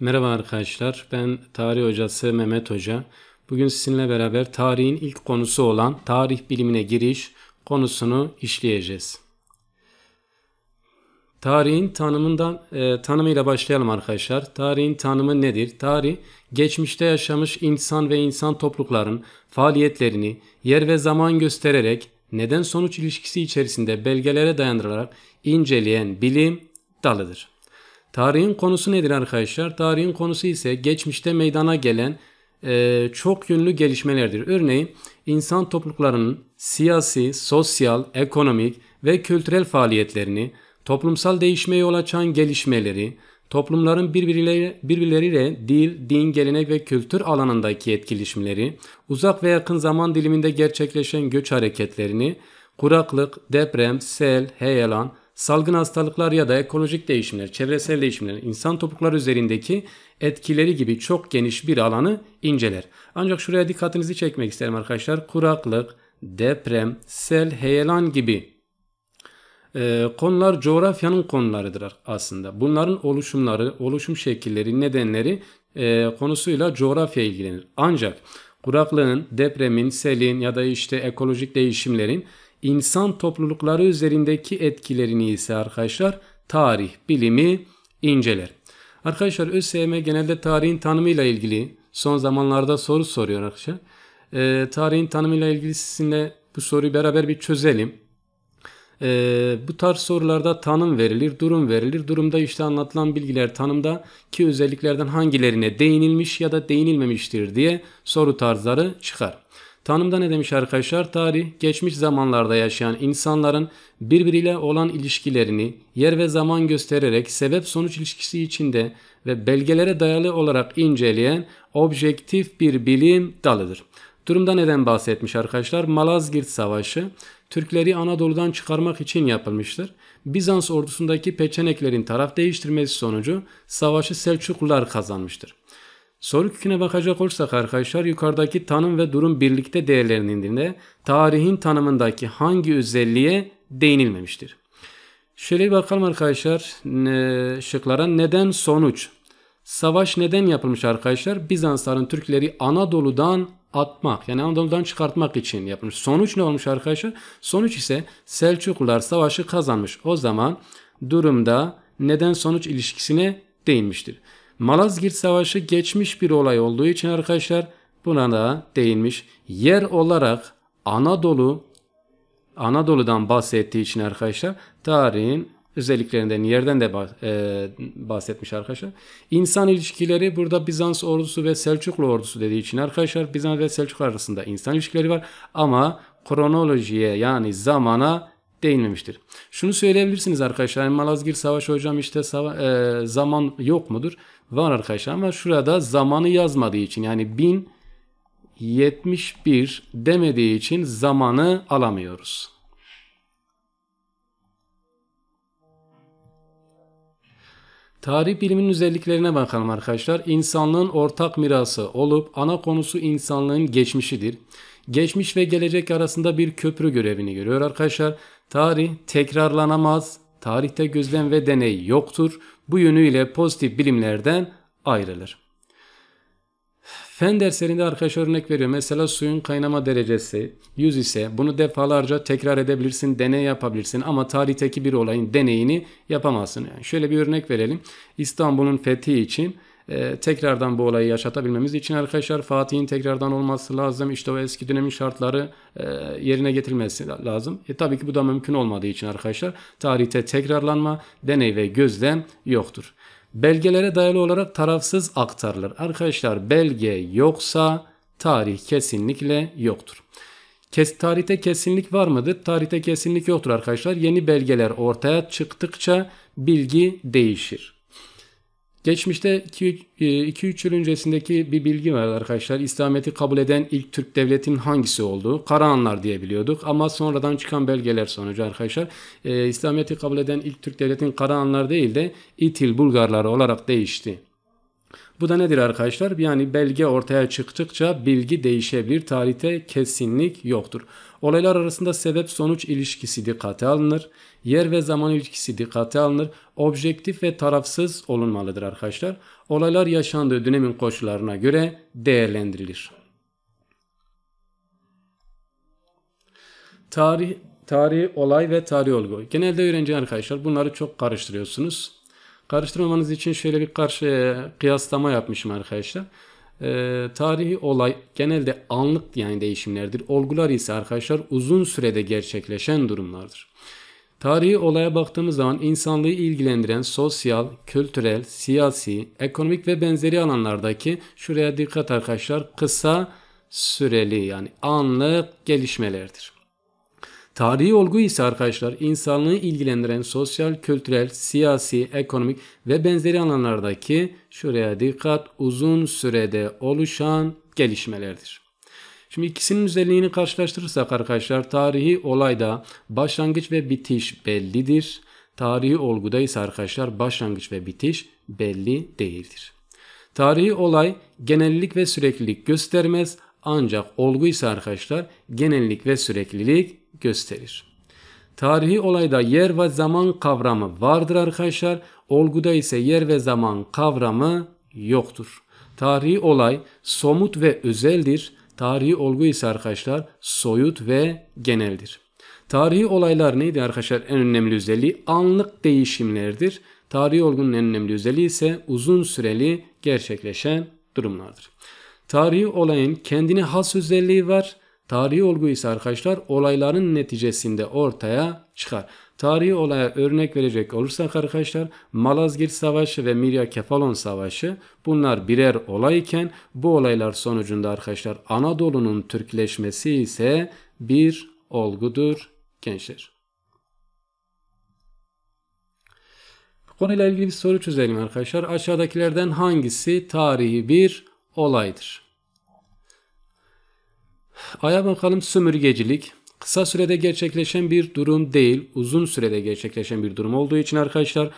Merhaba arkadaşlar, ben tarih hocası Mehmet Hoca. Bugün sizinle beraber tarihin ilk konusu olan tarih bilimine giriş konusunu işleyeceğiz. Tarihin tanımından e, tanımıyla başlayalım arkadaşlar. Tarihin tanımı nedir? Tarih geçmişte yaşamış insan ve insan toplulukların faaliyetlerini yer ve zaman göstererek neden sonuç ilişkisi içerisinde belgelere dayandırarak inceleyen bilim dalıdır. Tarihin konusu nedir arkadaşlar? Tarihin konusu ise geçmişte meydana gelen e, çok yönlü gelişmelerdir. Örneğin insan topluluklarının siyasi, sosyal, ekonomik ve kültürel faaliyetlerini, toplumsal değişmeye yol açan gelişmeleri, toplumların birbirleri, birbirleriyle dil, din, gelenek ve kültür alanındaki etkileşimleri, uzak ve yakın zaman diliminde gerçekleşen göç hareketlerini, kuraklık, deprem, sel, heyelan, salgın hastalıklar ya da ekolojik değişimler, çevresel değişimler, insan topukları üzerindeki etkileri gibi çok geniş bir alanı inceler. Ancak şuraya dikkatinizi çekmek isterim arkadaşlar. Kuraklık, deprem, sel, heyelan gibi e, konular coğrafyanın konularıdır aslında. Bunların oluşumları, oluşum şekilleri, nedenleri e, konusuyla coğrafya ilgilenir. Ancak kuraklığın, depremin, selin ya da işte ekolojik değişimlerin insan toplulukları üzerindeki etkilerini ise arkadaşlar tarih bilimi inceler. Arkadaşlar ÖSYM genelde tarihin tanımıyla ilgili son zamanlarda soru soruyor arkadaşlar. Ee, tarihin tanımıyla ilgili sizinle bu soruyu beraber bir çözelim. Ee, bu tarz sorularda tanım verilir, durum verilir. Durumda işte anlatılan bilgiler tanımda ki özelliklerden hangilerine değinilmiş ya da değinilmemiştir diye soru tarzları çıkar. Tanımda ne demiş arkadaşlar? Tarih, geçmiş zamanlarda yaşayan insanların birbiriyle olan ilişkilerini yer ve zaman göstererek sebep-sonuç ilişkisi içinde ve belgelere dayalı olarak inceleyen objektif bir bilim dalıdır. Durumda neden bahsetmiş arkadaşlar? Malazgirt Savaşı Türkleri Anadolu'dan çıkarmak için yapılmıştır. Bizans ordusundaki peçeneklerin taraf değiştirmesi sonucu savaşı Selçuklular kazanmıştır. Soru köküne bakacak olursak arkadaşlar yukarıdaki tanım ve durum birlikte değerlerinin tarihin tanımındaki hangi özelliğe değinilmemiştir? Şöyle bir bakalım arkadaşlar şıklara neden sonuç? Savaş neden yapılmış arkadaşlar? Bizansların Türkleri Anadolu'dan atmak yani Anadolu'dan çıkartmak için yapılmış. Sonuç ne olmuş arkadaşlar? Sonuç ise Selçuklular savaşı kazanmış. O zaman durumda neden sonuç ilişkisine değinmiştir. Malazgirt Savaşı geçmiş bir olay olduğu için arkadaşlar buna da değinmiş. Yer olarak Anadolu Anadolu'dan bahsettiği için arkadaşlar tarihin özelliklerinden yerden de e, bahsetmiş arkadaşlar. İnsan ilişkileri burada Bizans ordusu ve Selçuklu ordusu dediği için arkadaşlar Bizans ve Selçuklu arasında insan ilişkileri var ama kronolojiye yani zamana değinmemiştir. Şunu söyleyebilirsiniz arkadaşlar. Hani Malazgirt Savaşı hocam işte sava e, zaman yok mudur? Var arkadaşlar ama şurada zamanı yazmadığı için yani 1071 demediği için zamanı alamıyoruz. Tarih biliminin özelliklerine bakalım arkadaşlar. İnsanlığın ortak mirası olup ana konusu insanlığın geçmişidir. Geçmiş ve gelecek arasında bir köprü görevini görüyor arkadaşlar. Tarih tekrarlanamaz, tarihte gözlem ve deney yoktur. Bu yönüyle pozitif bilimlerden ayrılır. Fen derslerinde arkadaş örnek veriyor. Mesela suyun kaynama derecesi 100 ise bunu defalarca tekrar edebilirsin, deney yapabilirsin ama tarihteki bir olayın deneyini yapamazsın. Yani şöyle bir örnek verelim. İstanbul'un fethi için e, tekrardan bu olayı yaşatabilmemiz için arkadaşlar Fatih'in tekrardan olması lazım. İşte o eski dönemin şartları e, yerine getirilmesi lazım. E, tabii ki bu da mümkün olmadığı için arkadaşlar tarihte tekrarlanma, deney ve gözlem yoktur. Belgelere dayalı olarak tarafsız aktarılır. Arkadaşlar belge yoksa tarih kesinlikle yoktur. Kes, tarihte kesinlik var mıdır? Tarihte kesinlik yoktur arkadaşlar. Yeni belgeler ortaya çıktıkça bilgi değişir. Geçmişte 2-3 e, yıl öncesindeki bir bilgi var arkadaşlar. İslamiyet'i kabul eden ilk Türk devletin hangisi olduğu? Karahanlar diyebiliyorduk. ama sonradan çıkan belgeler sonucu arkadaşlar e, İslamiyet'i kabul eden ilk Türk devletin Karahanlar değil de İtil Bulgarları olarak değişti. Bu da nedir arkadaşlar? Yani belge ortaya çıktıkça bilgi değişebilir. Tarihte kesinlik yoktur. Olaylar arasında sebep-sonuç ilişkisi dikkate alınır. Yer ve zaman ilişkisi dikkate alınır. Objektif ve tarafsız olunmalıdır arkadaşlar. Olaylar yaşandığı dönemin koşullarına göre değerlendirilir. Tarih, tarih, olay ve tarih olgu. Genelde öğrenci arkadaşlar bunları çok karıştırıyorsunuz. Karıştırmamanız için şöyle bir karşı e, kıyaslama yapmışım arkadaşlar e, tarihi olay genelde anlık yani değişimlerdir. Olgular ise arkadaşlar uzun sürede gerçekleşen durumlardır. Tarihi olaya baktığımız zaman insanlığı ilgilendiren sosyal, kültürel, siyasi, ekonomik ve benzeri alanlardaki şuraya dikkat arkadaşlar kısa süreli yani anlık gelişmelerdir. Tarihi olgu ise arkadaşlar insanlığı ilgilendiren sosyal, kültürel, siyasi, ekonomik ve benzeri alanlardaki şuraya dikkat uzun sürede oluşan gelişmelerdir. Şimdi ikisinin özelliğini karşılaştırırsak arkadaşlar tarihi olayda başlangıç ve bitiş bellidir. Tarihi olguda ise arkadaşlar başlangıç ve bitiş belli değildir. Tarihi olay genellik ve süreklilik göstermez ancak olgu ise arkadaşlar genellik ve süreklilik gösterir. Tarihi olayda yer ve zaman kavramı vardır arkadaşlar. Olguda ise yer ve zaman kavramı yoktur. Tarihi olay somut ve özeldir. Tarihi olgu ise arkadaşlar soyut ve geneldir. Tarihi olaylar neydi arkadaşlar? En önemli özelliği anlık değişimlerdir. Tarihi olgunun en önemli özelliği ise uzun süreli gerçekleşen durumlardır. Tarihi olayın kendine has özelliği var. Tarihi olgu ise arkadaşlar olayların neticesinde ortaya çıkar. Tarihi olaya örnek verecek olursak arkadaşlar Malazgirt Savaşı ve Mirya Kefalon Savaşı bunlar birer olay iken bu olaylar sonucunda arkadaşlar Anadolu'nun Türkleşmesi ise bir olgudur gençler. Bu konuyla ilgili bir soru çözelim arkadaşlar. Aşağıdakilerden hangisi tarihi bir olaydır. Aya bakalım sömürgecilik. Kısa sürede gerçekleşen bir durum değil, uzun sürede gerçekleşen bir durum olduğu için arkadaşlar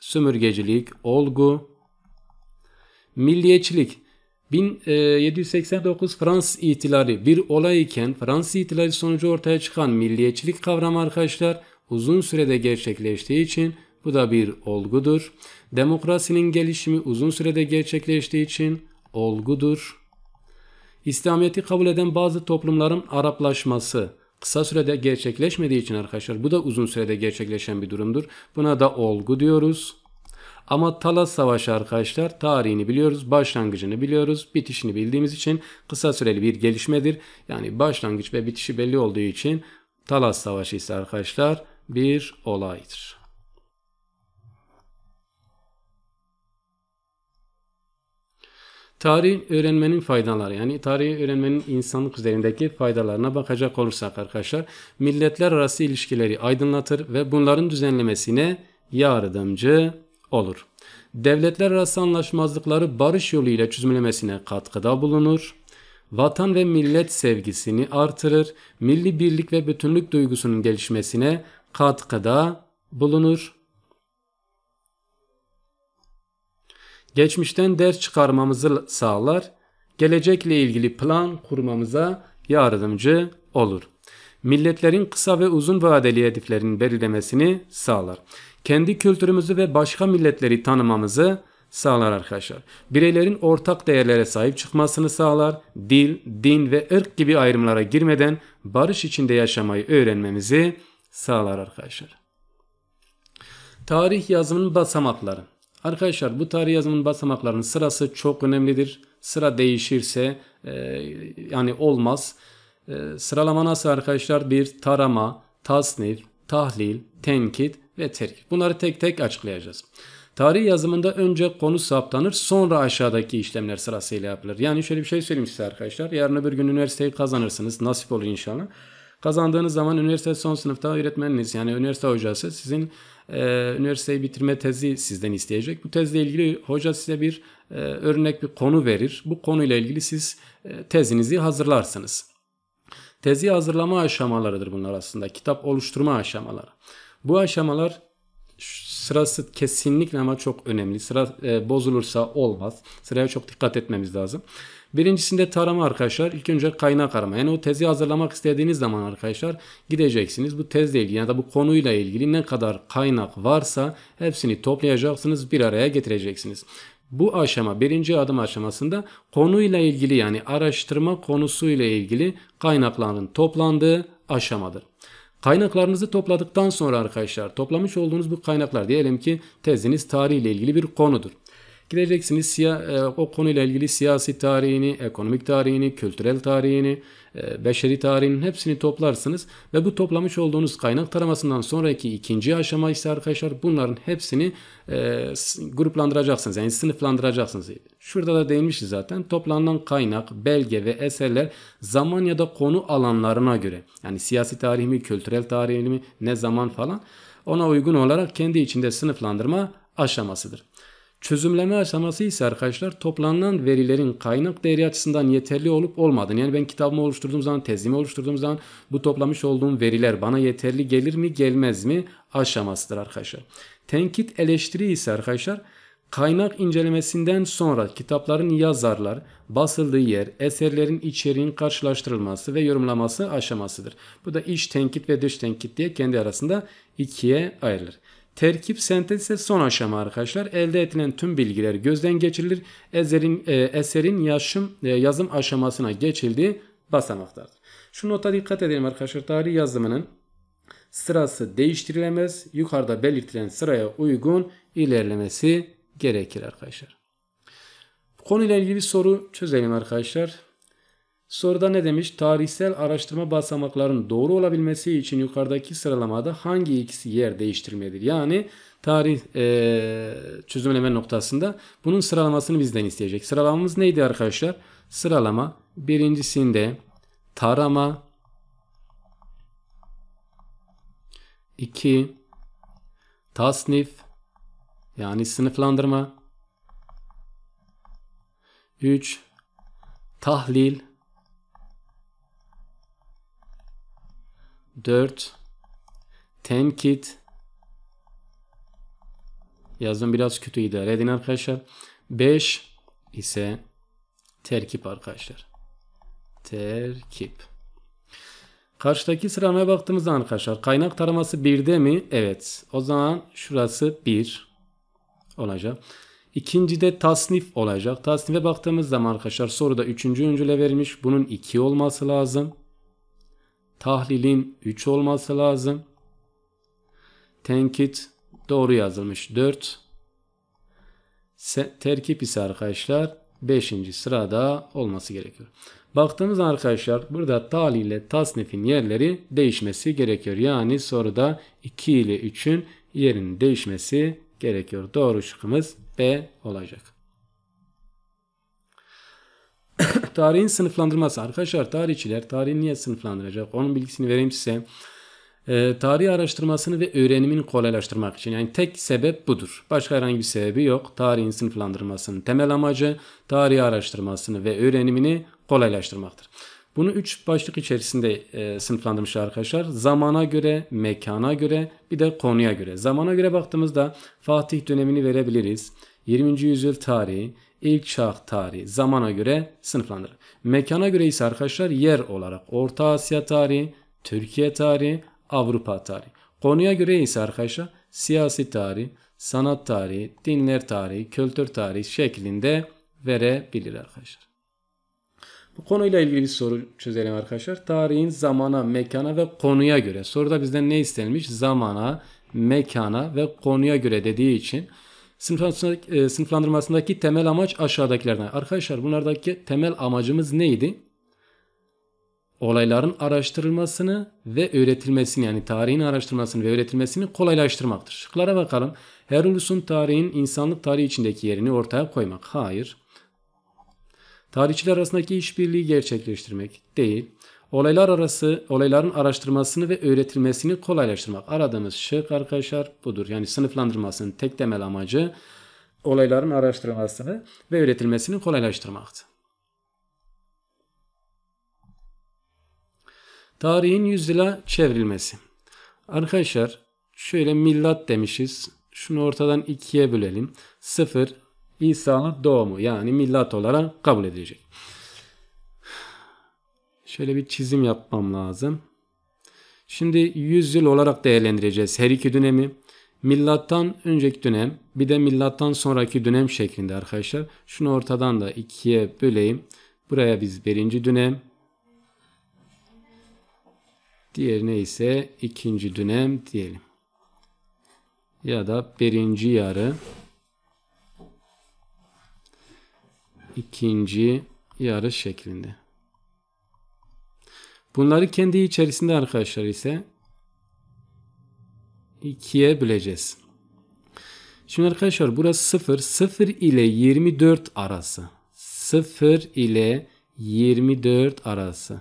sömürgecilik, olgu, milliyetçilik. 1789 e, Fransız İhtilali bir olay iken Fransız İhtilali sonucu ortaya çıkan milliyetçilik kavramı arkadaşlar uzun sürede gerçekleştiği için bu da bir olgudur. Demokrasinin gelişimi uzun sürede gerçekleştiği için olgudur. İslamiyet'i kabul eden bazı toplumların Araplaşması kısa sürede gerçekleşmediği için arkadaşlar bu da uzun sürede gerçekleşen bir durumdur. Buna da olgu diyoruz. Ama Talas Savaşı arkadaşlar tarihini biliyoruz, başlangıcını biliyoruz, bitişini bildiğimiz için kısa süreli bir gelişmedir. Yani başlangıç ve bitişi belli olduğu için Talas Savaşı ise arkadaşlar bir olaydır. Tarih öğrenmenin faydaları yani tarihi öğrenmenin insanlık üzerindeki faydalarına bakacak olursak arkadaşlar milletler arası ilişkileri aydınlatır ve bunların düzenlemesine yardımcı olur. Devletler arası anlaşmazlıkları barış yoluyla çözümlemesine katkıda bulunur. Vatan ve millet sevgisini artırır, milli birlik ve bütünlük duygusunun gelişmesine katkıda bulunur. geçmişten ders çıkarmamızı sağlar, gelecekle ilgili plan kurmamıza yardımcı olur. Milletlerin kısa ve uzun vadeli hedeflerin belirlemesini sağlar. Kendi kültürümüzü ve başka milletleri tanımamızı sağlar arkadaşlar. Bireylerin ortak değerlere sahip çıkmasını sağlar. Dil, din ve ırk gibi ayrımlara girmeden barış içinde yaşamayı öğrenmemizi sağlar arkadaşlar. Tarih yazımının basamakları. Arkadaşlar bu tarih yazımının basamaklarının sırası çok önemlidir. Sıra değişirse e, yani olmaz. E, sıralama nasıl arkadaşlar? Bir tarama, tasnif, tahlil, tenkit ve terk. Bunları tek tek açıklayacağız. Tarih yazımında önce konu saptanır sonra aşağıdaki işlemler sırasıyla yapılır. Yani şöyle bir şey söyleyeyim size arkadaşlar. Yarın öbür gün üniversiteyi kazanırsınız. Nasip olur inşallah. Kazandığınız zaman üniversite son sınıfta öğretmeniniz yani üniversite hocası sizin e, üniversiteyi bitirme tezi sizden isteyecek. Bu tezle ilgili hoca size bir e, örnek bir konu verir. Bu konuyla ilgili siz e, tezinizi hazırlarsınız. Tezi hazırlama aşamalarıdır bunlar aslında. Kitap oluşturma aşamaları. Bu aşamalar Sırası kesinlikle ama çok önemli. Sıra e, bozulursa olmaz. Sıraya çok dikkat etmemiz lazım. Birincisinde tarama arkadaşlar. İlk önce kaynak arama. Yani o tezi hazırlamak istediğiniz zaman arkadaşlar gideceksiniz. Bu tezle ilgili ya da bu konuyla ilgili ne kadar kaynak varsa hepsini toplayacaksınız. Bir araya getireceksiniz. Bu aşama birinci adım aşamasında konuyla ilgili yani araştırma konusuyla ilgili kaynakların toplandığı aşamadır. Kaynaklarınızı topladıktan sonra arkadaşlar toplamış olduğunuz bu kaynaklar diyelim ki teziniz tarihle ilgili bir konudur. Gideceksiniz e, o konuyla ilgili siyasi tarihini, ekonomik tarihini, kültürel tarihini, ee, beşeri tarihinin hepsini toplarsınız ve bu toplamış olduğunuz kaynak taramasından sonraki ikinci aşama ise arkadaşlar bunların hepsini e, gruplandıracaksınız yani sınıflandıracaksınız. Şurada da değinmişiz zaten toplanan kaynak, belge ve eserler zaman ya da konu alanlarına göre yani siyasi tarih mi, kültürel tarih mi, ne zaman falan ona uygun olarak kendi içinde sınıflandırma aşamasıdır. Çözümleme aşaması ise arkadaşlar toplanan verilerin kaynak değeri açısından yeterli olup olmadığını yani ben kitabımı oluşturduğum zaman tezimi oluşturduğum zaman bu toplamış olduğum veriler bana yeterli gelir mi gelmez mi aşamasıdır arkadaşlar. Tenkit eleştiri ise arkadaşlar Kaynak incelemesinden sonra kitapların yazarlar, basıldığı yer, eserlerin içeriğin karşılaştırılması ve yorumlaması aşamasıdır. Bu da iç tenkit ve dış tenkit diye kendi arasında ikiye ayrılır. Terkip sentez ise son aşama arkadaşlar. Elde edilen tüm bilgiler gözden geçirilir. Eserin, e, eserin yaşım, e, yazım aşamasına geçildiği basamaklardır. Şu nota dikkat edelim arkadaşlar. Tarih yazımının sırası değiştirilemez. Yukarıda belirtilen sıraya uygun ilerlemesi gerekir arkadaşlar. Konuyla ilgili soru çözelim arkadaşlar. Soruda ne demiş? Tarihsel araştırma basamaklarının doğru olabilmesi için yukarıdaki sıralamada hangi ikisi yer değiştirmelidir? Yani tarih e, çözümleme noktasında bunun sıralamasını bizden isteyecek. Sıralamamız neydi arkadaşlar? Sıralama birincisinde tarama 2 tasnif yani sınıflandırma 3 tahlil 4 tenkit yazdım biraz kötü idare edin arkadaşlar. 5 ise terkip arkadaşlar. Terkip. Karşıdaki sıramaya baktığımızda arkadaşlar kaynak taraması 1'de mi? Evet. O zaman şurası 1 olacak. İkinci de tasnif olacak. Tasnife baktığımız zaman arkadaşlar soruda 3. öncüle verilmiş. Bunun 2 olması lazım. Tahlilin 3 olması lazım. Tenkit doğru yazılmış 4. Se terkip ise arkadaşlar 5. sırada olması gerekiyor. Baktığımız arkadaşlar burada tali ile tasnifin yerleri değişmesi gerekiyor. Yani soruda 2 ile 3'ün yerinin değişmesi gerekiyor. Doğru şıkkımız B olacak. tarihin sınıflandırması arkadaşlar tarihçiler tarihi niye sınıflandıracak onun bilgisini vereyim size. E, ee, tarih araştırmasını ve öğrenimini kolaylaştırmak için yani tek sebep budur. Başka herhangi bir sebebi yok. Tarihin sınıflandırmasının temel amacı tarih araştırmasını ve öğrenimini kolaylaştırmaktır. Bunu üç başlık içerisinde e, sınıflandırmışlar arkadaşlar. Zamana göre, mekana göre, bir de konuya göre. Zamana göre baktığımızda Fatih dönemini verebiliriz. 20. yüzyıl tarihi, ilk çağ tarihi zamana göre sınıflandırır. Mekana göre ise arkadaşlar yer olarak Orta Asya tarihi, Türkiye tarihi, Avrupa tarihi. Konuya göre ise arkadaşlar siyasi tarih, sanat tarihi, dinler tarihi, kültür tarihi şeklinde verebilir arkadaşlar. Bu konuyla ilgili bir soru çözelim arkadaşlar. Tarihin zamana, mekana ve konuya göre. Soruda bizden ne istenilmiş? Zamana, mekana ve konuya göre dediği için e, sınıflandırmasındaki temel amaç aşağıdakilerden. Arkadaşlar bunlardaki temel amacımız neydi? Olayların araştırılmasını ve öğretilmesini yani tarihin araştırılmasını ve öğretilmesini kolaylaştırmaktır. Şıklara bakalım. Her ulusun tarihin insanlık tarihi içindeki yerini ortaya koymak. Hayır. Tarihçiler arasındaki işbirliği gerçekleştirmek değil. Olaylar arası olayların araştırmasını ve öğretilmesini kolaylaştırmak. Aradığımız şık arkadaşlar budur. Yani sınıflandırmasının tek temel amacı olayların araştırılmasını ve öğretilmesini kolaylaştırmaktı. Tarihin yüzyıla çevrilmesi. Arkadaşlar şöyle millat demişiz. Şunu ortadan ikiye bölelim. Sıfır İsa'nın doğumu yani millat olarak kabul edecek. Şöyle bir çizim yapmam lazım. Şimdi 100 yıl olarak değerlendireceğiz her iki dönemi. Millattan önceki dönem bir de millattan sonraki dönem şeklinde arkadaşlar. Şunu ortadan da ikiye böleyim. Buraya biz birinci dönem. Diğerine ise ikinci dönem diyelim. Ya da birinci yarı. ikinci yarı şeklinde. Bunları kendi içerisinde arkadaşlar ise ikiye böleceğiz. Şimdi arkadaşlar burası 0. 0 ile 24 arası. 0 ile 24 arası.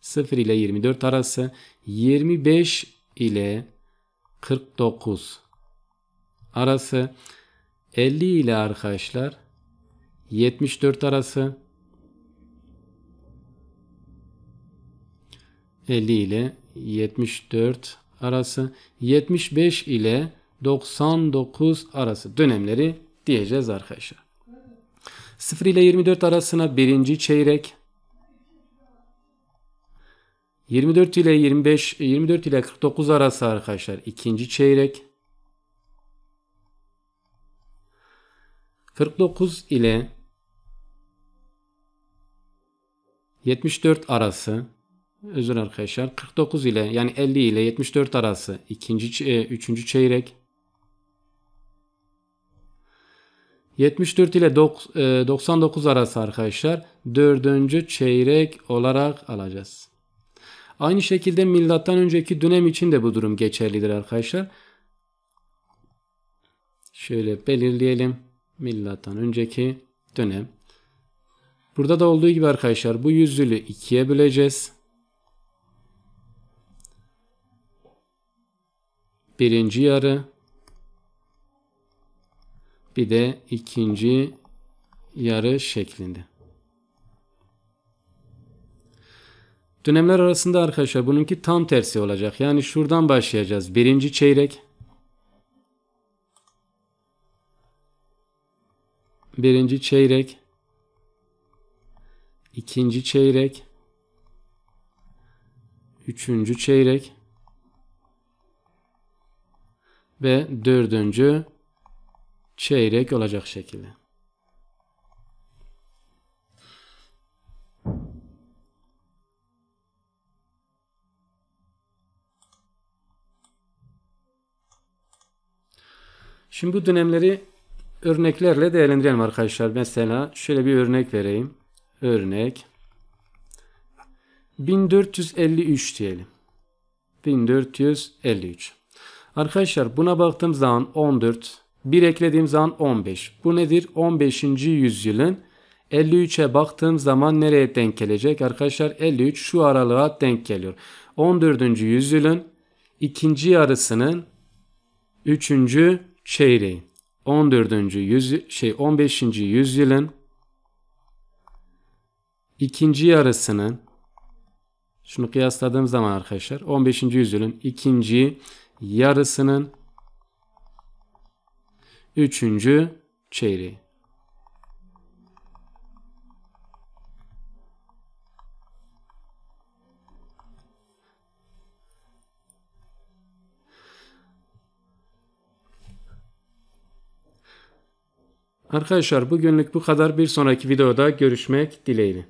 0 ile 24 arası. 25 ile 49 arası. 50 ile arkadaşlar 74 arası. 50 ile 74 arası, 75 ile 99 arası dönemleri diyeceğiz arkadaşlar. 0 ile 24 arasına birinci çeyrek, 24 ile 25, 24 ile 49 arası arkadaşlar ikinci çeyrek, 49 ile 74 arası özür arkadaşlar 49 ile yani 50 ile 74 arası ikinci e, üçüncü çeyrek 74 ile 99 e, arası arkadaşlar dördüncü çeyrek olarak alacağız. Aynı şekilde milattan önceki dönem için de bu durum geçerlidir arkadaşlar. Şöyle belirleyelim milattan önceki dönem. Burada da olduğu gibi arkadaşlar bu yüzlülü ikiye böleceğiz. birinci yarı bir de ikinci yarı şeklinde. Dönemler arasında arkadaşlar bununki tam tersi olacak. Yani şuradan başlayacağız. Birinci çeyrek. Birinci çeyrek. ikinci çeyrek. Üçüncü çeyrek ve dördüncü çeyrek olacak şekilde. Şimdi bu dönemleri örneklerle değerlendirelim arkadaşlar. Mesela şöyle bir örnek vereyim. Örnek 1453 diyelim. 1453 Arkadaşlar buna baktığım zaman 14, 1 eklediğim zaman 15. Bu nedir? 15. yüzyılın 53'e baktığım zaman nereye denk gelecek? Arkadaşlar 53 şu aralığa denk geliyor. 14. yüzyılın ikinci yarısının 3. çeyreği. 14. yüzyıl şey 15. yüzyılın ikinci yarısının şunu kıyasladığım zaman arkadaşlar 15. yüzyılın ikinci yarısının üçüncü çeyreği. Arkadaşlar bugünlük bu kadar. Bir sonraki videoda görüşmek dileğiyle.